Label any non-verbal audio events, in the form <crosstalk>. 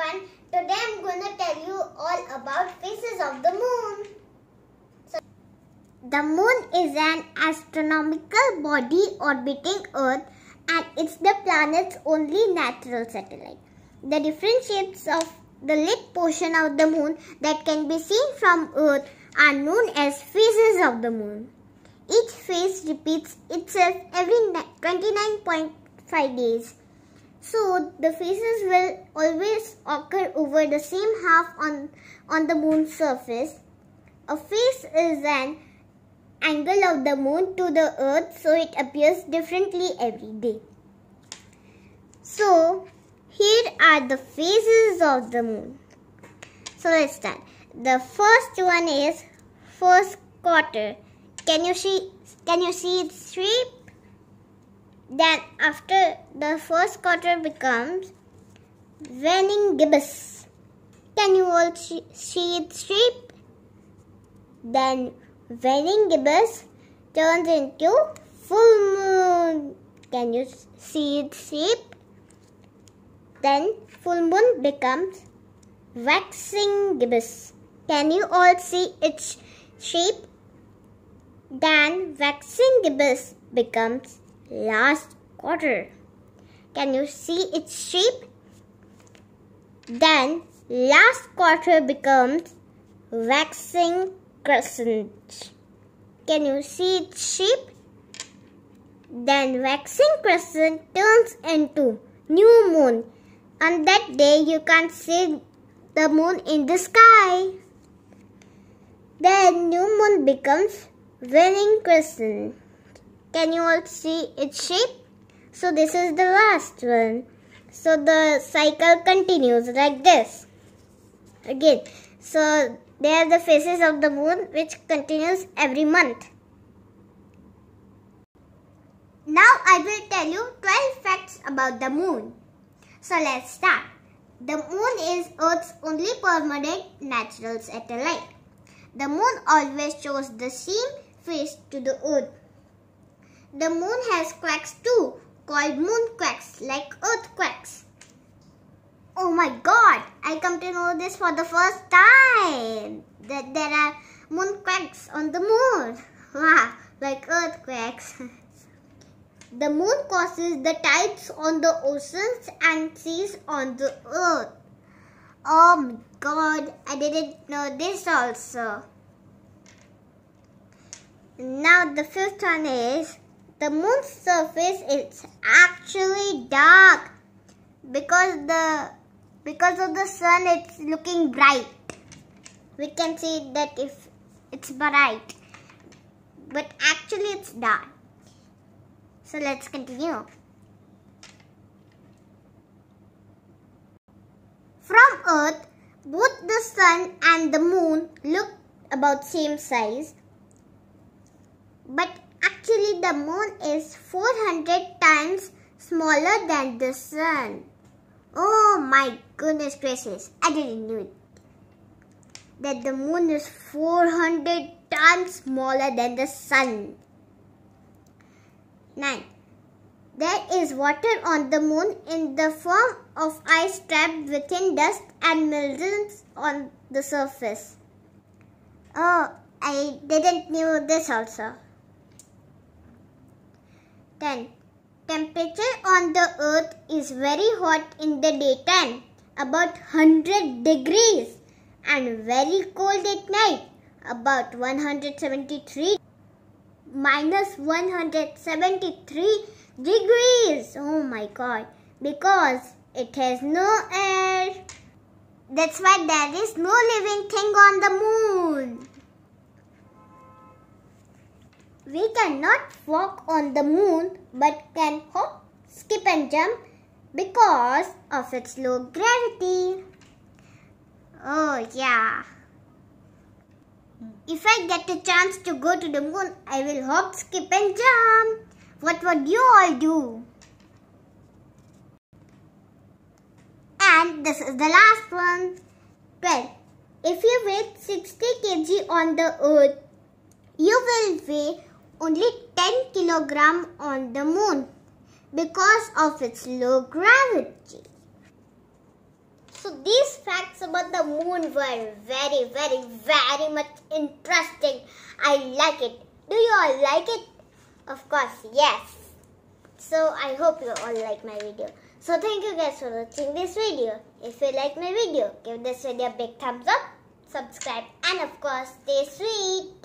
everyone. Today I'm going to tell you all about phases of the moon. So, the moon is an astronomical body orbiting earth and it's the planet's only natural satellite. The different shapes of the lit portion of the moon that can be seen from earth are known as phases of the moon. Each phase repeats itself every 29.5 days. So the phases will always occur over the same half on, on the moon's surface. A phase is an angle of the moon to the earth so it appears differently every day. So, here are the phases of the moon. So, let's start. The first one is first quarter. Can you see can you see its shape? Then after the first quarter becomes Waning gibbous. Can you all see its shape? Then waning gibbous turns into full moon. Can you see its shape? Then full moon becomes waxing gibbous. Can you all see its shape? Then waxing gibbous becomes last quarter. Can you see its shape? Then last quarter becomes waxing crescent. Can you see its shape? Then waxing crescent turns into new moon. On that day you can see the moon in the sky. Then new moon becomes waning crescent. Can you all see its shape? So this is the last one so the cycle continues like this again so they are the phases of the moon which continues every month now i will tell you 12 facts about the moon so let's start the moon is earth's only permanent natural satellite the moon always shows the same face to the earth the moon has cracks too called moonquakes like earthquakes. Oh my god, I come to know this for the first time that there are moonquakes on the moon. <laughs> Wow, like earthquakes. <laughs> The moon causes the tides on the oceans and seas on the earth. Oh my god, I didn't know this also. Now the fifth one is the moon's surface is actually dark because the because of the sun it's looking bright we can see that if it's bright but actually it's dark so let's continue from earth both the sun and the moon look about same size but Actually, the moon is 400 times smaller than the sun. Oh my goodness gracious, I didn't know it. That the moon is 400 times smaller than the sun. 9. There is water on the moon in the form of ice trapped within dust and millions on the surface. Oh, I didn't know this also. 10. Temperature on the earth is very hot in the daytime, about 100 degrees, and very cold at night, about 173 minus 173 degrees. Oh my god, because it has no air. That's why there is no living thing on the moon. We cannot walk on the moon but can hop, skip and jump because of its low gravity. Oh yeah. If I get a chance to go to the moon, I will hop, skip and jump. What would you all do? And this is the last one. 12. If you weigh 60 kg on the earth, you will weigh only 10 kg on the moon because of its low gravity. So these facts about the moon were very, very, very much interesting. I like it. Do you all like it? Of course, yes. So I hope you all like my video. So thank you guys for watching this video. If you like my video, give this video a big thumbs up, subscribe and of course stay sweet.